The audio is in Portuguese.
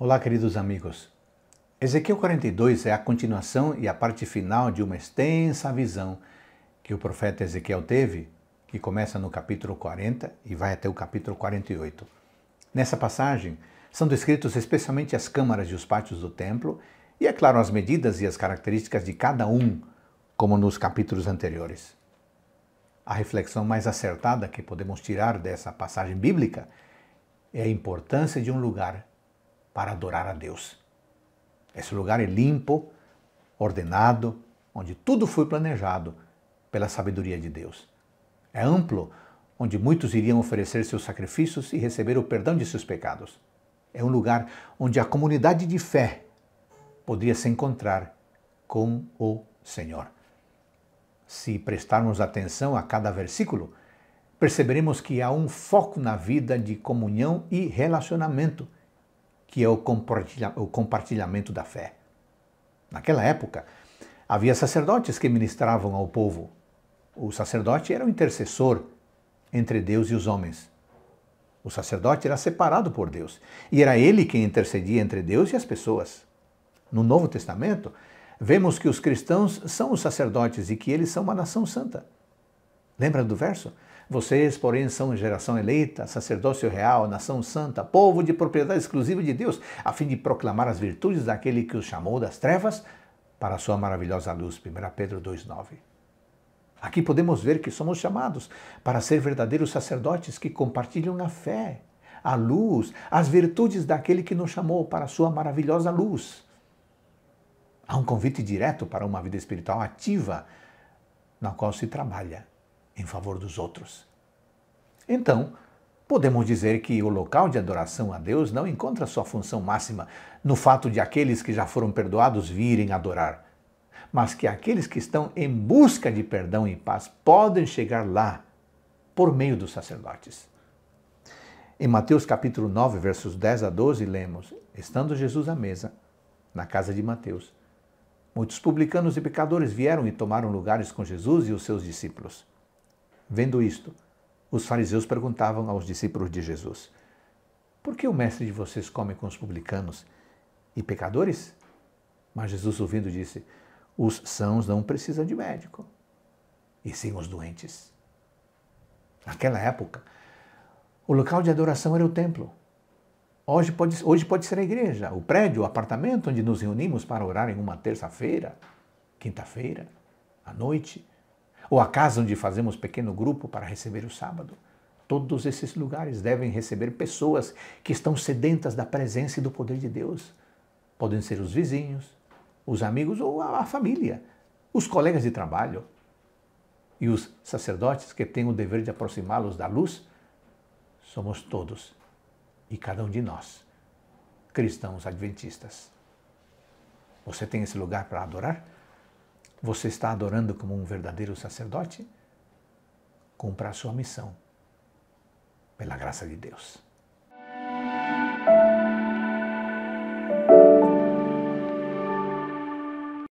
Olá, queridos amigos. Ezequiel 42 é a continuação e a parte final de uma extensa visão que o profeta Ezequiel teve, que começa no capítulo 40 e vai até o capítulo 48. Nessa passagem, são descritos especialmente as câmaras e os pátios do templo e, é claro, as medidas e as características de cada um, como nos capítulos anteriores. A reflexão mais acertada que podemos tirar dessa passagem bíblica é a importância de um lugar para adorar a Deus. Esse lugar é limpo, ordenado, onde tudo foi planejado pela sabedoria de Deus. É amplo, onde muitos iriam oferecer seus sacrifícios e receber o perdão de seus pecados. É um lugar onde a comunidade de fé poderia se encontrar com o Senhor. Se prestarmos atenção a cada versículo, perceberemos que há um foco na vida de comunhão e relacionamento que é o, compartilha, o compartilhamento da fé. Naquela época, havia sacerdotes que ministravam ao povo. O sacerdote era o intercessor entre Deus e os homens. O sacerdote era separado por Deus e era ele quem intercedia entre Deus e as pessoas. No Novo Testamento, vemos que os cristãos são os sacerdotes e que eles são uma nação santa. Lembra do verso? Vocês, porém, são geração eleita, sacerdócio real, nação santa, povo de propriedade exclusiva de Deus, a fim de proclamar as virtudes daquele que os chamou das trevas para a sua maravilhosa luz. 1 Pedro 2,9. Aqui podemos ver que somos chamados para ser verdadeiros sacerdotes que compartilham a fé, a luz, as virtudes daquele que nos chamou para a sua maravilhosa luz. Há um convite direto para uma vida espiritual ativa, na qual se trabalha em favor dos outros. Então, podemos dizer que o local de adoração a Deus não encontra sua função máxima no fato de aqueles que já foram perdoados virem adorar, mas que aqueles que estão em busca de perdão e paz podem chegar lá por meio dos sacerdotes. Em Mateus capítulo 9, versos 10 a 12, lemos: Estando Jesus à mesa, na casa de Mateus, muitos publicanos e pecadores vieram e tomaram lugares com Jesus e os seus discípulos. Vendo isto, os fariseus perguntavam aos discípulos de Jesus: Por que o mestre de vocês come com os publicanos e pecadores? Mas Jesus, ouvindo, disse: Os sãos não precisam de médico, e sim os doentes. Naquela época, o local de adoração era o templo. Hoje pode, hoje pode ser a igreja, o prédio, o apartamento onde nos reunimos para orar em uma terça-feira, quinta-feira, à noite ou a casa onde fazemos pequeno grupo para receber o sábado. Todos esses lugares devem receber pessoas que estão sedentas da presença e do poder de Deus. Podem ser os vizinhos, os amigos ou a família, os colegas de trabalho. E os sacerdotes que têm o dever de aproximá-los da luz, somos todos e cada um de nós, cristãos adventistas. Você tem esse lugar para adorar? Você está adorando como um verdadeiro sacerdote? Cumpra a sua missão, pela graça de Deus.